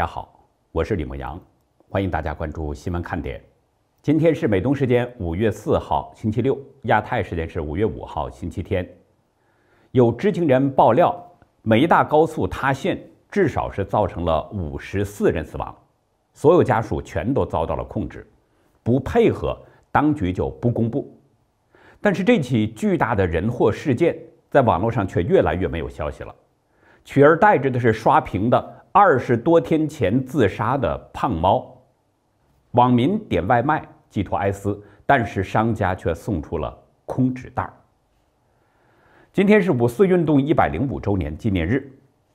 大家好，我是李莫阳，欢迎大家关注新闻看点。今天是美东时间五月四号星期六，亚太时间是五月五号星期天。有知情人爆料，美大高速塌陷至少是造成了五十四人死亡，所有家属全都遭到了控制，不配合当局就不公布。但是这起巨大的人祸事件，在网络上却越来越没有消息了，取而代之的是刷屏的。二十多天前自杀的胖猫，网民点外卖寄托哀思，但是商家却送出了空纸袋。今天是五四运动一百零五周年纪念日，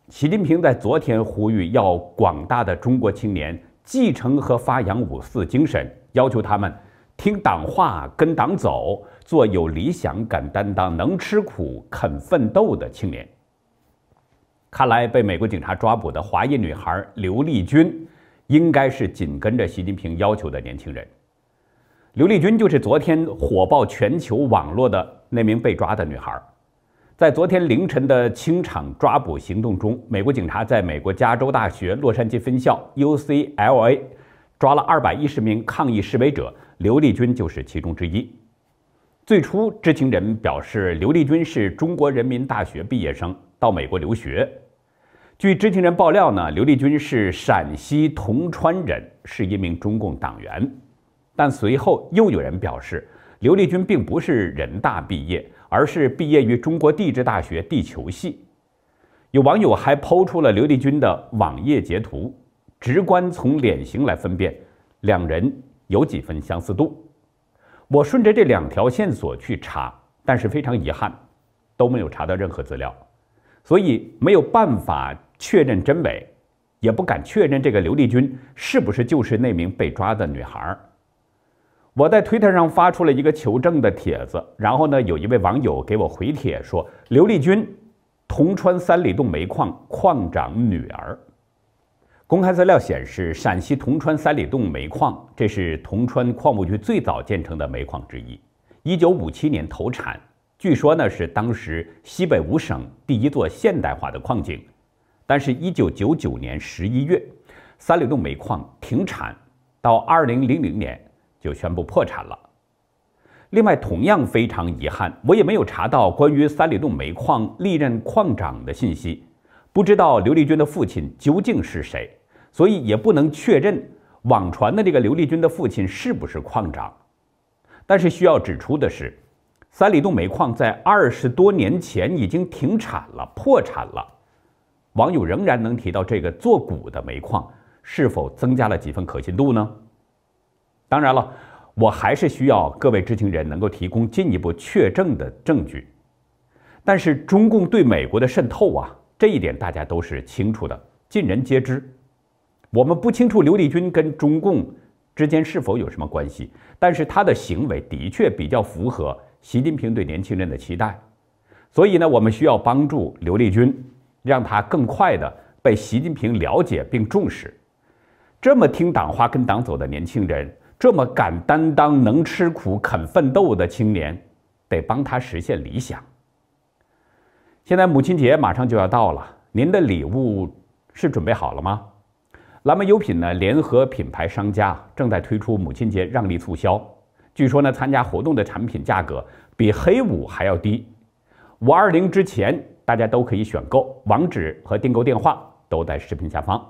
习近平在昨天呼吁要广大的中国青年继承和发扬五四精神，要求他们听党话、跟党走，做有理想、敢担当、能吃苦、肯奋斗的青年。看来被美国警察抓捕的华裔女孩刘丽君，应该是紧跟着习近平要求的年轻人。刘丽君就是昨天火爆全球网络的那名被抓的女孩。在昨天凌晨的清场抓捕行动中，美国警察在美国加州大学洛杉矶分校 （UCLA） 抓了210名抗议示威者，刘丽君就是其中之一。最初知情人表示，刘丽君是中国人民大学毕业生，到美国留学。据知情人爆料呢，刘立军是陕西铜川人，是一名中共党员。但随后又有人表示，刘立军并不是人大毕业，而是毕业于中国地质大学地球系。有网友还抛出了刘立军的网页截图，直观从脸型来分辨，两人有几分相似度。我顺着这两条线索去查，但是非常遗憾，都没有查到任何资料。所以没有办法确认真伪，也不敢确认这个刘丽君是不是就是那名被抓的女孩儿。我在推特上发出了一个求证的帖子，然后呢，有一位网友给我回帖说：“刘丽君，铜川三里洞煤矿矿长女儿。”公开资料显示，陕西铜川三里洞煤矿，这是铜川矿务局最早建成的煤矿之一，一九五七年投产。据说呢是当时西北五省第一座现代化的矿井，但是，一九九九年十一月，三里洞煤矿停产，到二零零零年就宣布破产了。另外，同样非常遗憾，我也没有查到关于三里洞煤矿历任矿长的信息，不知道刘立军的父亲究竟是谁，所以也不能确认网传的这个刘立军的父亲是不是矿长。但是需要指出的是。三里洞煤矿在二十多年前已经停产了、破产了，网友仍然能提到这个做古的煤矿，是否增加了几分可信度呢？当然了，我还是需要各位知情人能够提供进一步确证的证据。但是中共对美国的渗透啊，这一点大家都是清楚的，尽人皆知。我们不清楚刘立军跟中共之间是否有什么关系，但是他的行为的确比较符合。习近平对年轻人的期待，所以呢，我们需要帮助刘立军，让他更快的被习近平了解并重视。这么听党话、跟党走的年轻人，这么敢担当、能吃苦、肯奋斗的青年，得帮他实现理想。现在母亲节马上就要到了，您的礼物是准备好了吗？蓝莓优品呢，联合品牌商家正在推出母亲节让利促销。据说呢，参加活动的产品价格比黑五还要低。五二零之前，大家都可以选购，网址和订购电话都在视频下方。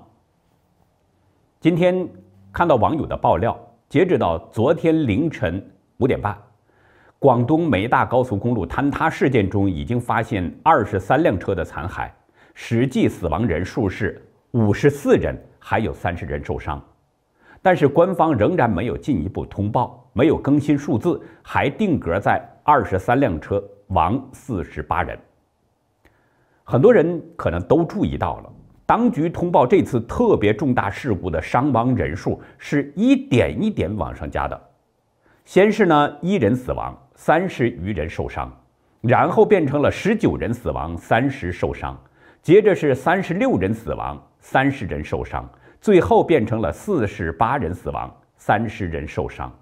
今天看到网友的爆料，截止到昨天凌晨五点半，广东梅大高速公路坍塌事件中已经发现二十三辆车的残骸，实际死亡人数是五十四人，还有三十人受伤，但是官方仍然没有进一步通报。没有更新数字，还定格在二十三辆车亡四十八人。很多人可能都注意到了，当局通报这次特别重大事故的伤亡人数是一点一点往上加的。先是呢一人死亡，三十余人受伤，然后变成了十九人死亡，三十受伤，接着是三十六人死亡，三十人受伤，最后变成了四十八人死亡，三十人受伤。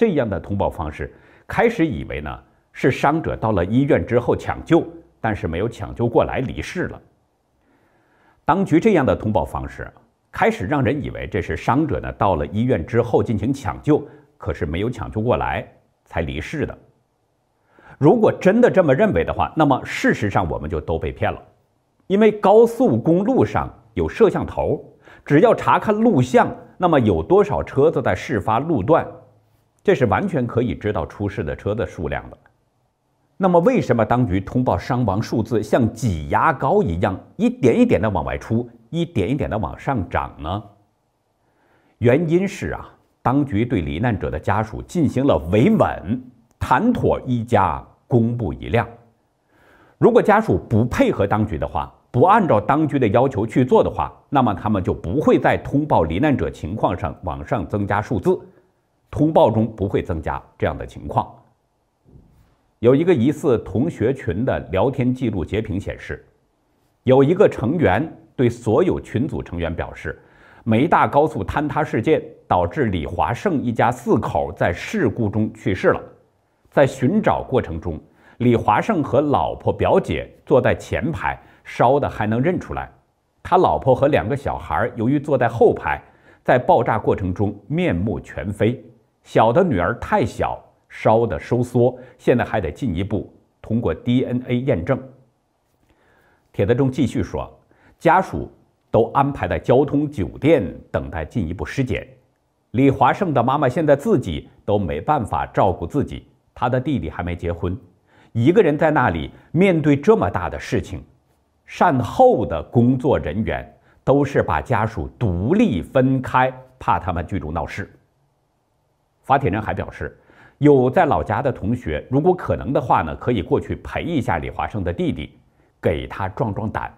这样的通报方式，开始以为呢是伤者到了医院之后抢救，但是没有抢救过来离世了。当局这样的通报方式，开始让人以为这是伤者呢到了医院之后进行抢救，可是没有抢救过来才离世的。如果真的这么认为的话，那么事实上我们就都被骗了，因为高速公路上有摄像头，只要查看录像，那么有多少车子在事发路段？这是完全可以知道出事的车的数量的。那么，为什么当局通报伤亡数字像挤牙膏一样，一点一点的往外出，一点一点的往上涨呢？原因是啊，当局对罹难者的家属进行了维稳，谈妥一家公布一辆。如果家属不配合当局的话，不按照当局的要求去做的话，那么他们就不会在通报罹难者情况上往上增加数字。通报中不会增加这样的情况。有一个疑似同学群的聊天记录截屏显示，有一个成员对所有群组成员表示，梅大高速坍塌事件导致李华胜一家四口在事故中去世了。在寻找过程中，李华胜和老婆表姐坐在前排，烧的还能认出来；他老婆和两个小孩由于坐在后排，在爆炸过程中面目全非。小的女儿太小，烧的收缩，现在还得进一步通过 DNA 验证。帖子中继续说，家属都安排在交通酒店等待进一步尸检。李华胜的妈妈现在自己都没办法照顾自己，他的弟弟还没结婚，一个人在那里面对这么大的事情，善后的工作人员都是把家属独立分开，怕他们聚众闹事。发帖人还表示，有在老家的同学，如果可能的话呢，可以过去陪一下李华生的弟弟，给他壮壮胆。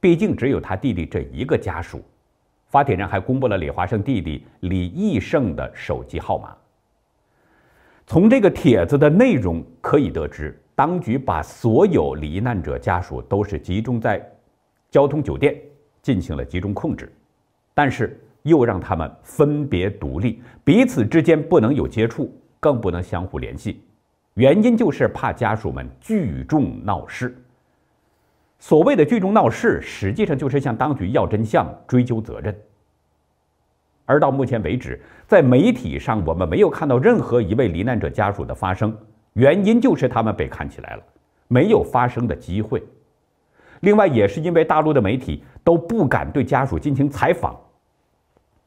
毕竟只有他弟弟这一个家属。发帖人还公布了李华生弟弟李义胜的手机号码。从这个帖子的内容可以得知，当局把所有罹难者家属都是集中在交通酒店进行了集中控制，但是。又让他们分别独立，彼此之间不能有接触，更不能相互联系。原因就是怕家属们聚众闹事。所谓的聚众闹事，实际上就是向当局要真相、追究责任。而到目前为止，在媒体上我们没有看到任何一位罹难者家属的发声，原因就是他们被看起来了，没有发声的机会。另外，也是因为大陆的媒体都不敢对家属进行采访。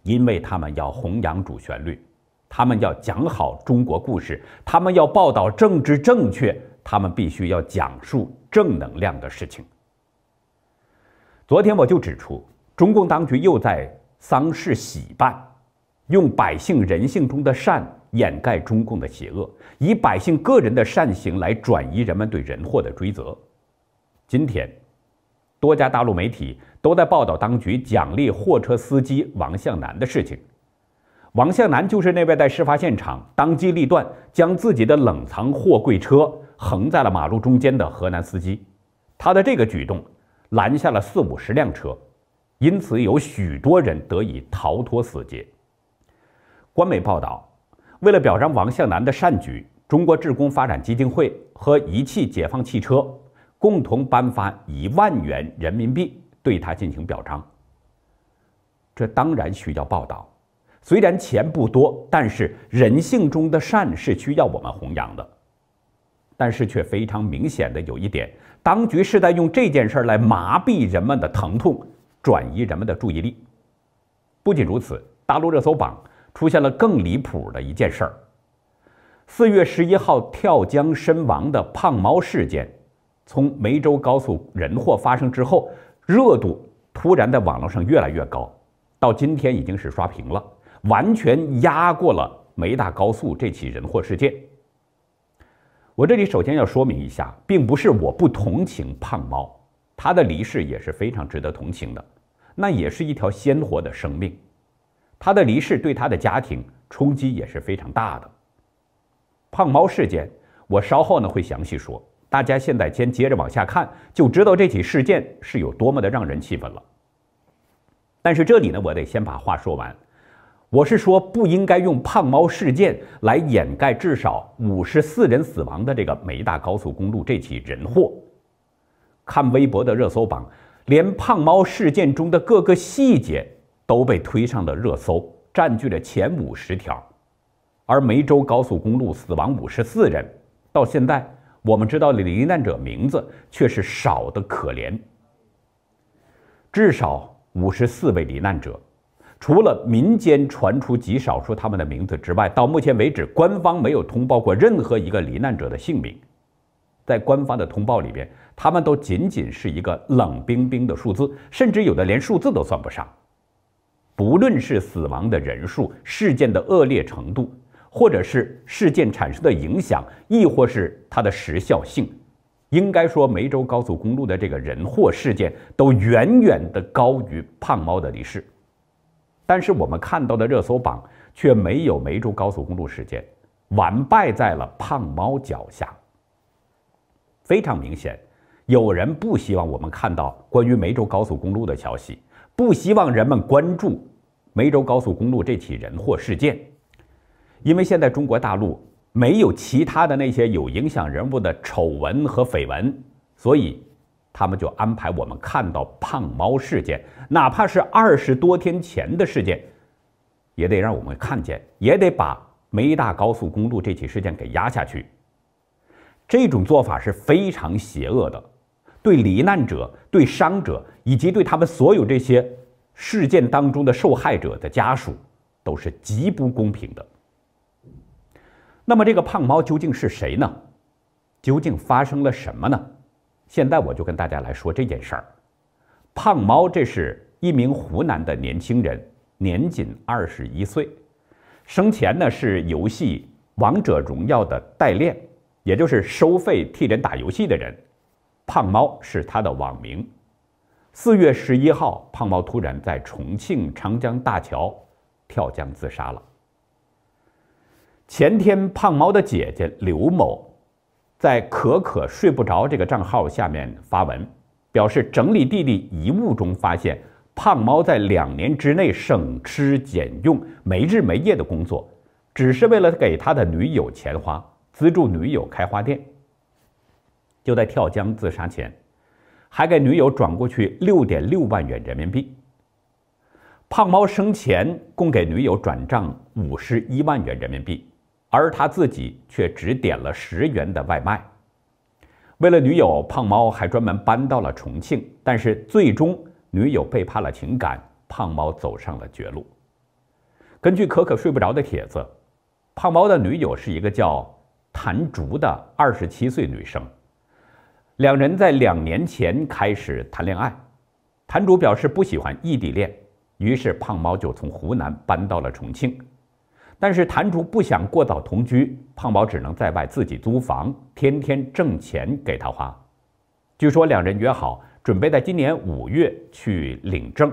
因为他们要弘扬主旋律，他们要讲好中国故事，他们要报道政治正确，他们必须要讲述正能量的事情。昨天我就指出，中共当局又在丧事喜办，用百姓人性中的善掩盖中共的邪恶，以百姓个人的善行来转移人们对人祸的追责。今天，多家大陆媒体。都在报道当局奖励货车司机王向南的事情。王向南就是那位在事发现场当机立断将自己的冷藏货柜车横在了马路中间的河南司机。他的这个举动拦下了四五十辆车，因此有许多人得以逃脱死劫。官媒报道，为了表彰王向南的善举，中国职工发展基金会和一汽解放汽车共同颁发一万元人民币。对他进行表彰，这当然需要报道。虽然钱不多，但是人性中的善是需要我们弘扬的。但是却非常明显的有一点，当局是在用这件事来麻痹人们的疼痛，转移人们的注意力。不仅如此，大陆热搜榜出现了更离谱的一件事儿：四月十一号跳江身亡的胖猫事件。从梅州高速人祸发生之后。热度突然在网络上越来越高，到今天已经是刷屏了，完全压过了梅大高速这起人祸事件。我这里首先要说明一下，并不是我不同情胖猫，他的离世也是非常值得同情的，那也是一条鲜活的生命，他的离世对他的家庭冲击也是非常大的。胖猫事件，我稍后呢会详细说。大家现在先接着往下看，就知道这起事件是有多么的让人气愤了。但是这里呢，我得先把话说完。我是说，不应该用胖猫事件来掩盖至少五十四人死亡的这个梅大高速公路这起人祸。看微博的热搜榜，连胖猫事件中的各个细节都被推上了热搜，占据了前五十条。而梅州高速公路死亡五十四人，到现在。我们知道罹难者名字，却是少得可怜。至少五十四位罹难者，除了民间传出极少数他们的名字之外，到目前为止，官方没有通报过任何一个罹难者的姓名。在官方的通报里边，他们都仅仅是一个冷冰冰的数字，甚至有的连数字都算不上。不论是死亡的人数，事件的恶劣程度。或者是事件产生的影响，亦或是它的时效性，应该说梅州高速公路的这个人祸事件都远远的高于胖猫的离世，但是我们看到的热搜榜却没有梅州高速公路事件，完败在了胖猫脚下。非常明显，有人不希望我们看到关于梅州高速公路的消息，不希望人们关注梅州高速公路这起人祸事件。因为现在中国大陆没有其他的那些有影响人物的丑闻和绯闻，所以他们就安排我们看到胖猫事件，哪怕是二十多天前的事件，也得让我们看见，也得把梅大高速公路这起事件给压下去。这种做法是非常邪恶的，对罹难者、对伤者以及对他们所有这些事件当中的受害者的家属，都是极不公平的。那么这个胖猫究竟是谁呢？究竟发生了什么呢？现在我就跟大家来说这件事儿。胖猫这是一名湖南的年轻人，年仅二十一岁，生前呢是游戏《王者荣耀》的代练，也就是收费替人打游戏的人。胖猫是他的网名。四月十一号，胖猫突然在重庆长江大桥跳江自杀了。前天，胖猫的姐姐刘某在“可可睡不着”这个账号下面发文，表示整理弟弟遗物中发现，胖猫在两年之内省吃俭用、没日没夜的工作，只是为了给他的女友钱花，资助女友开花店。就在跳江自杀前，还给女友转过去六点六万元人民币。胖猫生前共给女友转账五十一万元人民币。而他自己却只点了十元的外卖，为了女友胖猫，还专门搬到了重庆。但是最终，女友背叛了情感，胖猫走上了绝路。根据可可睡不着的帖子，胖猫的女友是一个叫谭竹的二十七岁女生，两人在两年前开始谈恋爱。谭竹表示不喜欢异地恋，于是胖猫就从湖南搬到了重庆。但是谭竹不想过早同居，胖猫只能在外自己租房，天天挣钱给他花。据说两人约好准备在今年五月去领证，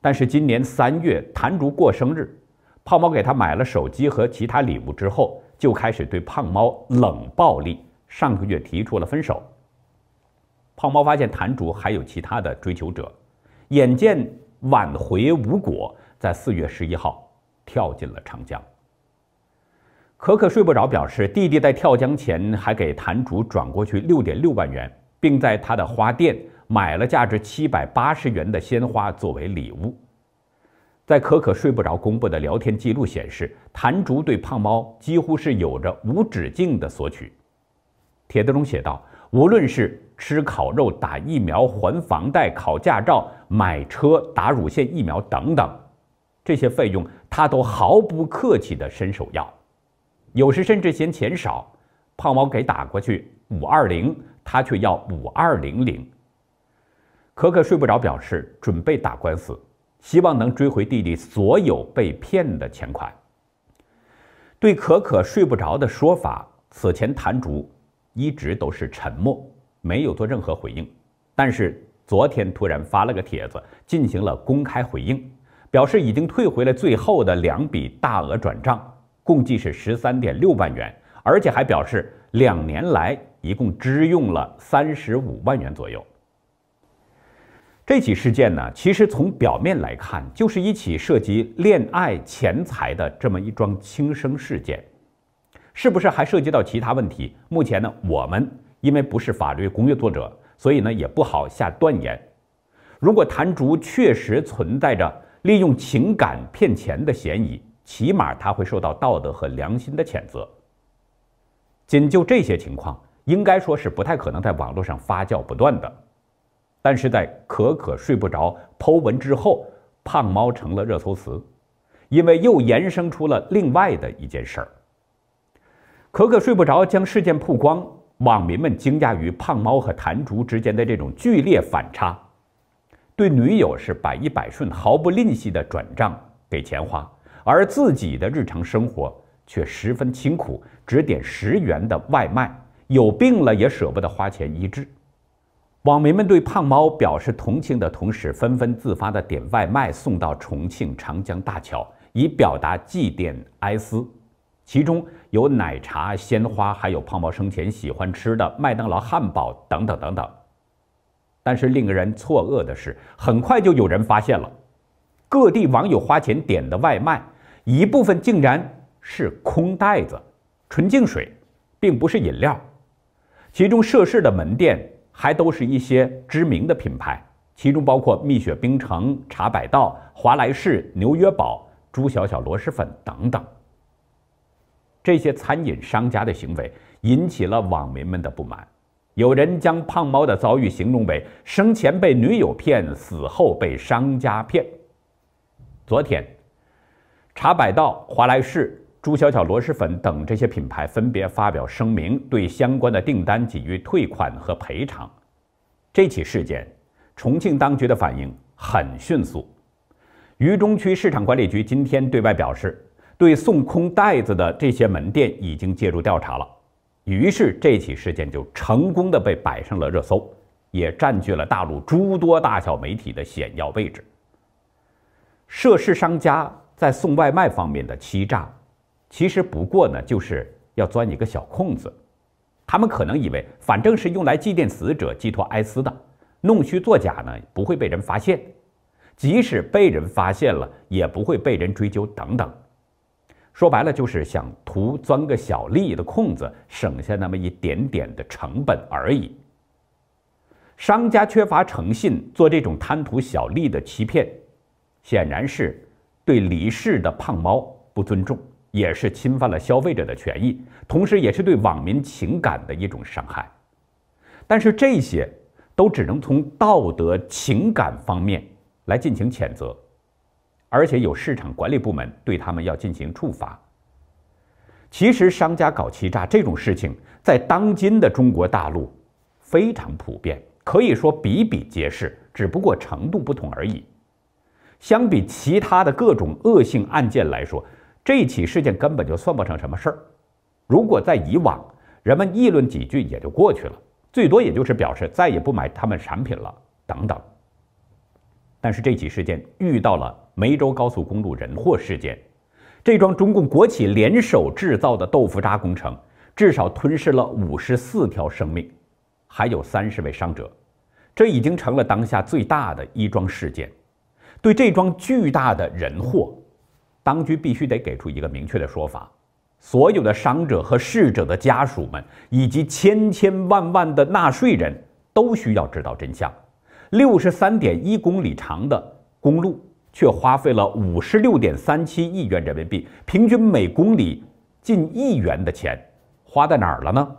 但是今年三月谭竹过生日，胖猫给他买了手机和其他礼物之后，就开始对胖猫冷暴力。上个月提出了分手。胖猫发现谭竹还有其他的追求者，眼见挽回无果，在四月十一号。跳进了长江。可可睡不着表示，弟弟在跳江前还给谭竹转过去六点六万元，并在他的花店买了价值七百八十元的鲜花作为礼物。在可可睡不着公布的聊天记录显示，谭竹对胖猫几乎是有着无止境的索取。帖子中写道：“无论是吃烤肉、打疫苗、还房贷、考驾照、买车、打乳腺疫苗等等，这些费用。”他都毫不客气地伸手要，有时甚至嫌钱少，胖猫给打过去五二零，他却要五二零零。可可睡不着，表示准备打官司，希望能追回弟弟所有被骗的钱款。对可可睡不着的说法，此前谭竹一直都是沉默，没有做任何回应，但是昨天突然发了个帖子，进行了公开回应。表示已经退回了最后的两笔大额转账，共计是十三点六万元，而且还表示两年来一共支用了三十五万元左右。这起事件呢，其实从表面来看，就是一起涉及恋爱钱财的这么一桩轻生事件，是不是还涉及到其他问题？目前呢，我们因为不是法律公约作者，所以呢也不好下断言。如果谭竹确实存在着。利用情感骗钱的嫌疑，起码他会受到道德和良心的谴责。仅就这些情况，应该说是不太可能在网络上发酵不断的。但是在可可睡不着剖文之后，胖猫成了热搜词，因为又延伸出了另外的一件事儿。可可睡不着将事件曝光，网民们惊讶于胖猫和谭竹之间的这种剧烈反差。对女友是百依百顺、毫不吝惜的转账给钱花，而自己的日常生活却十分清苦，只点十元的外卖，有病了也舍不得花钱医治。网民们对胖猫表示同情的同时，纷纷自发的点外卖送到重庆长江大桥，以表达祭奠哀思。其中有奶茶、鲜花，还有胖猫生前喜欢吃的麦当劳汉堡等等等等。但是令人错愕的是，很快就有人发现了，各地网友花钱点的外卖，一部分竟然是空袋子、纯净水，并不是饮料。其中涉事的门店还都是一些知名的品牌，其中包括蜜雪冰城、茶百道、华莱士、牛约堡、朱小小螺蛳粉等等。这些餐饮商家的行为引起了网民们的不满。有人将胖猫的遭遇形容为生前被女友骗，死后被商家骗。昨天，茶百道、华莱士、朱小小螺蛳粉等这些品牌分别发表声明，对相关的订单给予退款和赔偿。这起事件，重庆当局的反应很迅速。渝中区市场管理局今天对外表示，对送空袋子的这些门店已经介入调查了。于是，这起事件就成功的被摆上了热搜，也占据了大陆诸多大小媒体的显要位置。涉事商家在送外卖方面的欺诈，其实不过呢，就是要钻一个小空子。他们可能以为，反正是用来祭奠死者、寄托哀思的，弄虚作假呢不会被人发现，即使被人发现了，也不会被人追究等等。说白了就是想图钻个小利益的空子，省下那么一点点的成本而已。商家缺乏诚信，做这种贪图小利的欺骗，显然是对李氏的胖猫不尊重，也是侵犯了消费者的权益，同时也是对网民情感的一种伤害。但是这些都只能从道德情感方面来进行谴责。而且有市场管理部门对他们要进行处罚。其实商家搞欺诈这种事情，在当今的中国大陆非常普遍，可以说比比皆是，只不过程度不同而已。相比其他的各种恶性案件来说，这起事件根本就算不成什么事儿。如果在以往，人们议论几句也就过去了，最多也就是表示再也不买他们产品了等等。但是这起事件遇到了梅州高速公路人祸事件，这桩中共国企联手制造的豆腐渣工程，至少吞噬了五十四条生命，还有三十位伤者，这已经成了当下最大的一桩事件。对这桩巨大的人祸，当局必须得给出一个明确的说法。所有的伤者和逝者的家属们，以及千千万万的纳税人都需要知道真相。六十三点一公里长的公路，却花费了五十六点三七亿元人民币，平均每公里近亿元的钱，花在哪儿了呢？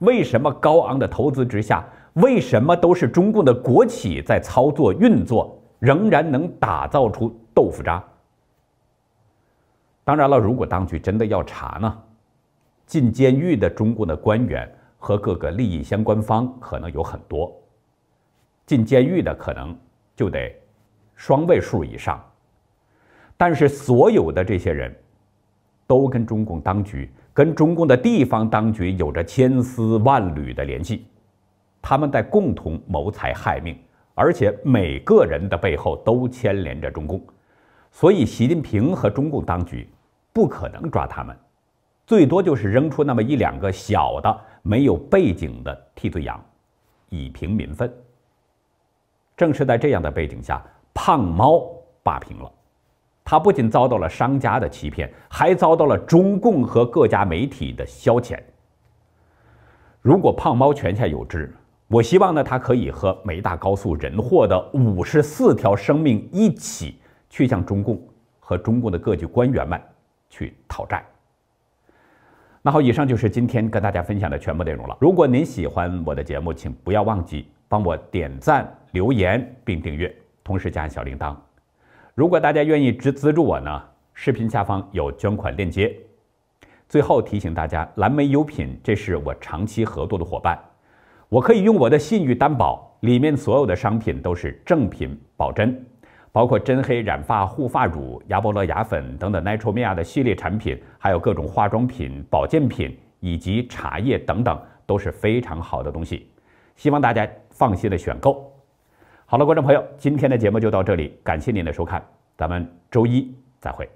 为什么高昂的投资之下，为什么都是中共的国企在操作运作，仍然能打造出豆腐渣？当然了，如果当局真的要查呢，进监狱的中共的官员和各个利益相关方可能有很多。进监狱的可能就得双位数以上，但是所有的这些人都跟中共当局、跟中共的地方当局有着千丝万缕的联系，他们在共同谋财害命，而且每个人的背后都牵连着中共，所以习近平和中共当局不可能抓他们，最多就是扔出那么一两个小的没有背景的替罪羊，以平民愤。正是在这样的背景下，胖猫霸屏了。他不仅遭到了商家的欺骗，还遭到了中共和各家媒体的消遣。如果胖猫泉下有知，我希望呢，他可以和梅大高速人祸的五十四条生命一起去向中共和中共的各级官员们去讨债。那好，以上就是今天跟大家分享的全部内容了。如果您喜欢我的节目，请不要忘记帮我点赞。留言并订阅，同时加小铃铛。如果大家愿意支资助我呢，视频下方有捐款链接。最后提醒大家，蓝莓优品这是我长期合作的伙伴，我可以用我的信誉担保，里面所有的商品都是正品保真，包括真黑染发护发乳、牙伯乐牙粉等等，Natura Mia 的系列产品，还有各种化妆品、保健品以及茶叶等等，都是非常好的东西，希望大家放心的选购。好了，观众朋友，今天的节目就到这里，感谢您的收看，咱们周一再会。